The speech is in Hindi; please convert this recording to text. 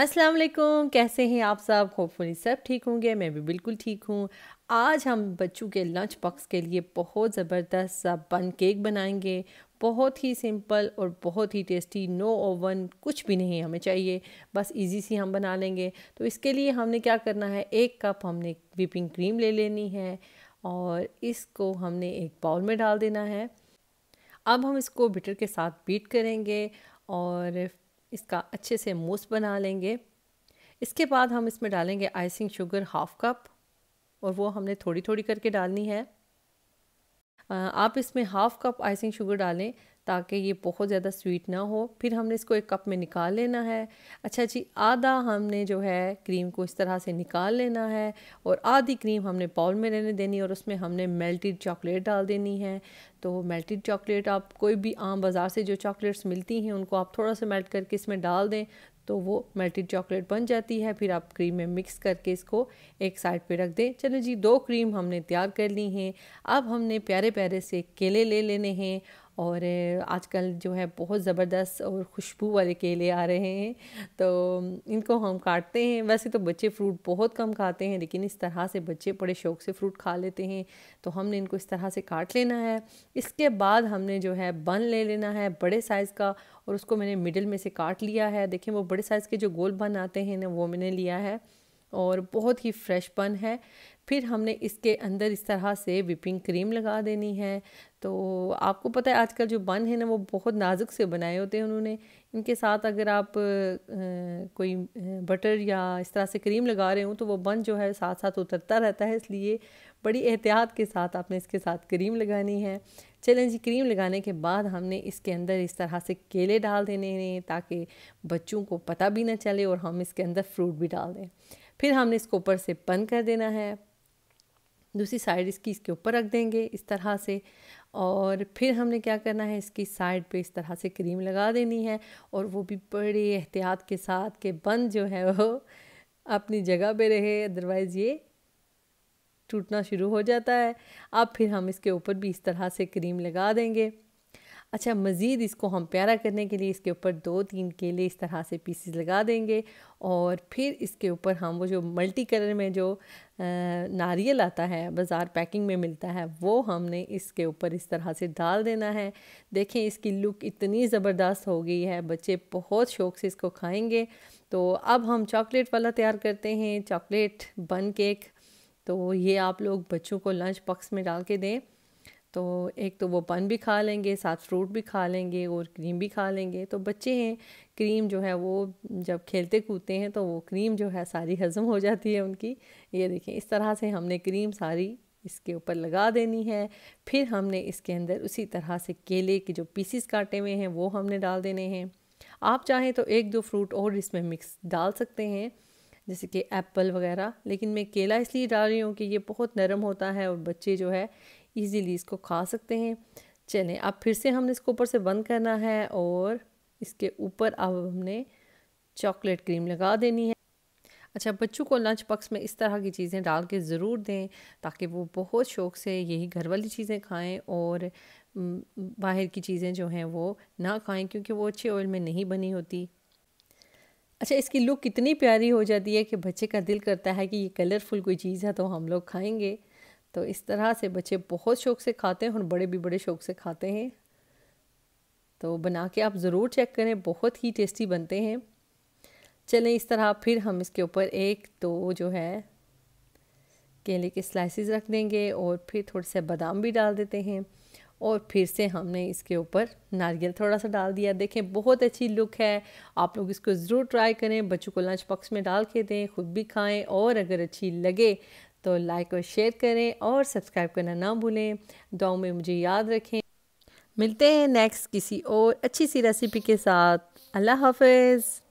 अस्सलाम वालेकुम कैसे हैं आप सब होपफुली सब ठीक होंगे मैं भी बिल्कुल ठीक हूँ आज हम बच्चों के लंच बॉक्स के लिए बहुत ज़बरदस्त सा बन केक बनाएंगे बहुत ही सिंपल और बहुत ही टेस्टी नो ओवन कुछ भी नहीं हमें चाहिए बस इजी सी हम बना लेंगे तो इसके लिए हमने क्या करना है एक कप हमने विपिंग क्रीम ले लेनी है और इसको हमने एक बाउल में डाल देना है अब हम इसको बिटर के साथ बीट करेंगे और इसका अच्छे से मूस बना लेंगे इसके बाद हम इसमें डालेंगे आइसिंग शुगर हाफ़ कप और वो हमने थोड़ी थोड़ी करके डालनी है आप इसमें हाफ़ कप आइसिंग शुगर डालें ताकि ये बहुत ज़्यादा स्वीट ना हो फिर हमने इसको एक कप में निकाल लेना है अच्छा जी आधा हमने जो है क्रीम को इस तरह से निकाल लेना है और आधी क्रीम हमने बाउल में रहने देनी और उसमें हमने मेल्टेड चॉकलेट डाल देनी है तो मेल्टेड चॉकलेट आप कोई भी आम बाज़ार से जो चॉकलेट्स मिलती हैं उनको आप थोड़ा सा मेल्ट करके इसमें डाल दें तो वो मेल्टेड चॉकलेट बन जाती है फिर आप क्रीम में मिक्स करके इसको एक साइड पे रख दें चलो जी दो क्रीम हमने तैयार कर ली हैं अब हमने प्यारे प्यारे से केले ले लेने हैं और आजकल जो है बहुत ज़बरदस्त और खुशबू वाले केले आ रहे हैं तो इनको हम काटते हैं वैसे तो बच्चे फ्रूट बहुत कम खाते हैं लेकिन इस तरह से बच्चे बड़े शौक से फ्रूट खा लेते हैं तो हमने इनको इस तरह से काट लेना है इसके बाद हमने जो है बन ले लेना है बड़े साइज़ का और उसको मैंने मिडिल में से काट लिया है देखें वो बड़े साइज़ के जो गोल बन आते हैं ना वो मैंने लिया है और बहुत ही फ्रेश बन है फिर हमने इसके अंदर इस तरह से विपिंग क्रीम लगा देनी है तो आपको पता है आजकल जो बन है ना वो बहुत नाजुक से बनाए होते हैं उन्होंने इनके साथ अगर आप आ, कोई बटर या इस तरह से क्रीम लगा रहे हो तो वो बन जो है साथ साथ उतरता रहता है इसलिए बड़ी एहतियात के साथ आपने इसके साथ क्रीम लगानी है चलें जी क्रीम लगाने के बाद हमने इसके अंदर इस तरह से केले डाल देने हैं ताकि बच्चों को पता भी ना चले और हम इसके अंदर फ्रूट भी डाल दें फिर हमने इसको ऊपर से बंद कर देना है दूसरी साइड इसकी इसके ऊपर रख देंगे इस तरह से और फिर हमने क्या करना है इसकी साइड पे इस तरह से क्रीम लगा देनी है और वो भी बड़े एहतियात के साथ के बंद जो है वो अपनी जगह पे रहे अदरवाइज़ ये टूटना शुरू हो जाता है अब फिर हम इसके ऊपर भी इस तरह से क्रीम लगा देंगे अच्छा मज़ीद इसको हम प्यारा करने के लिए इसके ऊपर दो तीन केले इस तरह से पीसीस लगा देंगे और फिर इसके ऊपर हम वो जो मल्टी कलर में जो नारियल आता है बाज़ार पैकिंग में मिलता है वो हमने इसके ऊपर इस तरह से डाल देना है देखें इसकी लुक इतनी ज़बरदस्त हो गई है बच्चे बहुत शौक से इसको खाएंगे तो अब हम चॉकलेट वाला तैयार करते हैं चॉकलेट बन केक तो ये आप लोग बच्चों को लंच बॉक्स में डाल के दें तो एक तो वो पन भी खा लेंगे साथ फ्रूट भी खा लेंगे और क्रीम भी खा लेंगे तो बच्चे हैं क्रीम जो है वो जब खेलते कूदते हैं तो वो क्रीम जो है सारी हज़म हो जाती है उनकी ये देखें इस तरह से हमने क्रीम सारी इसके ऊपर लगा देनी है फिर हमने इसके अंदर उसी तरह से केले के जो पीसीस काटे हुए हैं वो हमने डाल देने हैं आप चाहें तो एक दो फ्रूट और इसमें मिक्स डाल सकते हैं जैसे कि एप्पल वगैरह लेकिन मैं केला इसलिए डाल रही हूँ कि ये बहुत नरम होता है और बच्चे जो है ईजीली इसको खा सकते हैं चलें अब फिर से हमने इसको ऊपर से बंद करना है और इसके ऊपर अब हमने चॉकलेट क्रीम लगा देनी है अच्छा बच्चों को लंच बॉक्स में इस तरह की चीज़ें डाल के ज़रूर दें ताकि वो बहुत शौक़ से यही घर वाली चीज़ें खाएं और बाहर की चीज़ें जो हैं वो ना खाएं क्योंकि वो अच्छे ऑयल में नहीं बनी होती अच्छा इसकी लुक इतनी प्यारी हो जाती है कि बच्चे का दिल करता है कि ये कलरफुल कोई चीज़ है तो हम लोग खाएँगे तो इस तरह से बच्चे बहुत शौक़ से खाते हैं और बड़े भी बड़े शौक़ से खाते हैं तो बना के आप ज़रूर चेक करें बहुत ही टेस्टी बनते हैं चलें इस तरह फिर हम इसके ऊपर एक तो जो है केले के स्लाइसेस रख देंगे और फिर थोड़े से बादाम भी डाल देते हैं और फिर से हमने इसके ऊपर नारियल थोड़ा सा डाल दिया देखें बहुत अच्छी लुक है आप लोग इसको ज़रूर ट्राई करें बच्चों को लंच बॉक्स में डाल के दें खुद भी खाएं और अगर अच्छी लगे तो लाइक और शेयर करें और सब्सक्राइब करना ना भूलें दुआओं में मुझे याद रखें मिलते हैं नेक्स्ट किसी और अच्छी सी रेसिपी के साथ अल्लाह हाफिज़